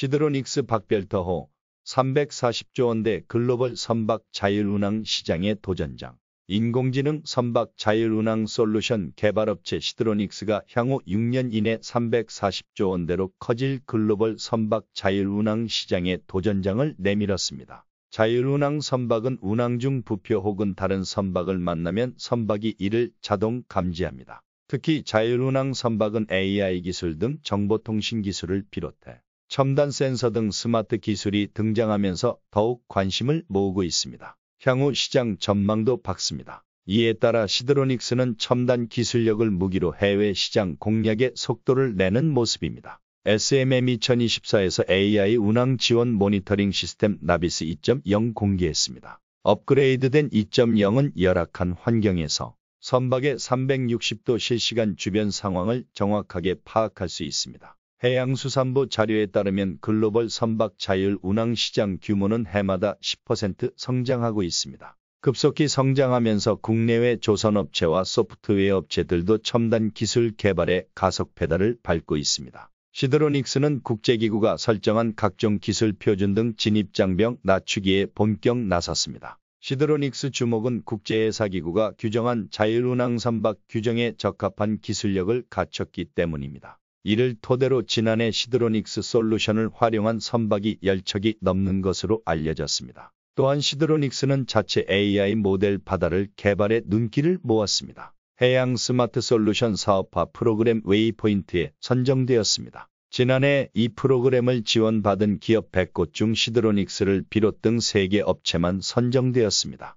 시드로닉스 박별터호 340조 원대 글로벌 선박 자율운항 시장의 도전장 인공지능 선박 자율운항 솔루션 개발업체 시드로닉스가 향후 6년 이내 340조 원대로 커질 글로벌 선박 자율운항 시장의 도전장을 내밀었습니다. 자율운항 선박은 운항 중 부표 혹은 다른 선박을 만나면 선박이 이를 자동 감지합니다. 특히 자율운항 선박은 AI 기술 등 정보통신 기술을 비롯해 첨단 센서 등 스마트 기술이 등장하면서 더욱 관심을 모으고 있습니다. 향후 시장 전망도 밝습니다. 이에 따라 시드로닉스는 첨단 기술력을 무기로 해외 시장 공략에 속도를 내는 모습입니다. SMM 2024에서 AI 운항 지원 모니터링 시스템 나비스 2.0 공개했습니다. 업그레이드된 2.0은 열악한 환경에서 선박의 360도 실시간 주변 상황을 정확하게 파악할 수 있습니다. 해양수산부 자료에 따르면 글로벌 선박 자율 운항 시장 규모는 해마다 10% 성장하고 있습니다. 급속히 성장하면서 국내외 조선업체와 소프트웨어 업체들도 첨단 기술 개발에 가속 페달을 밟고 있습니다. 시드로닉스는 국제기구가 설정한 각종 기술 표준 등 진입 장벽 낮추기에 본격 나섰습니다. 시드로닉스 주목은 국제회사기구가 규정한 자율운항 선박 규정에 적합한 기술력을 갖췄기 때문입니다. 이를 토대로 지난해 시드로닉스 솔루션을 활용한 선박이 10척이 넘는 것으로 알려졌습니다. 또한 시드로닉스는 자체 AI 모델 바다를 개발해 눈길을 모았습니다. 해양 스마트 솔루션 사업화 프로그램 웨이포인트에 선정되었습니다. 지난해 이 프로그램을 지원받은 기업 100곳 중 시드로닉스를 비롯 등 3개 업체만 선정되었습니다.